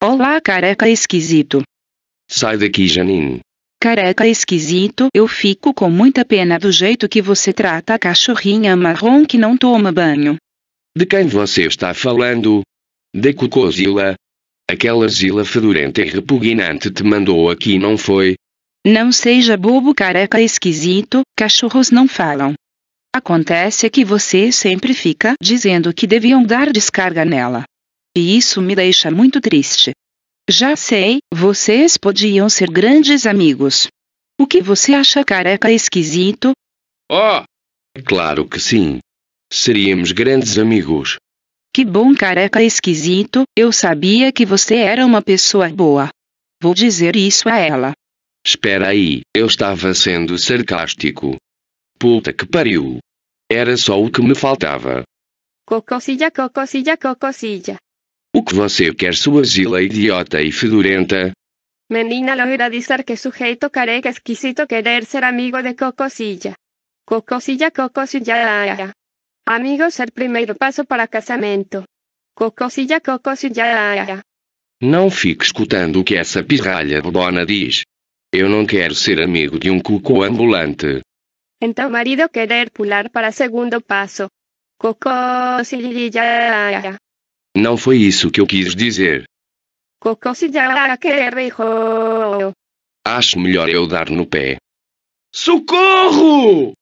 Olá, careca esquisito. Sai daqui, Janine. Careca esquisito, eu fico com muita pena do jeito que você trata a cachorrinha marrom que não toma banho. De quem você está falando? De Cocôzila? Aquela zila fedorenta e repugnante te mandou aqui, não foi? Não seja bobo, careca esquisito, cachorros não falam. Acontece que você sempre fica dizendo que deviam dar descarga nela. E isso me deixa muito triste. Já sei, vocês podiam ser grandes amigos. O que você acha careca esquisito? Oh! Claro que sim. Seríamos grandes amigos. Que bom careca esquisito, eu sabia que você era uma pessoa boa. Vou dizer isso a ela. Espera aí, eu estava sendo sarcástico. Puta que pariu. Era só o que me faltava. Cococilha, cococilha, cococilha. O que você quer sua zila idiota e fedorenta? Menina loira dizer que sujeito careca esquisito querer ser amigo de Cocosilla. Cocosilla, Cocosilla, ah, ah. Amigo ser primeiro passo para casamento. Cocosilla, Cocosilla, ah, Não fique escutando o que essa pirralha bobona diz. Eu não quero ser amigo de um cuco ambulante. Então marido querer pular para segundo passo. Cocosilla. Não foi isso que eu quis dizer. Acho melhor eu dar no pé. Socorro!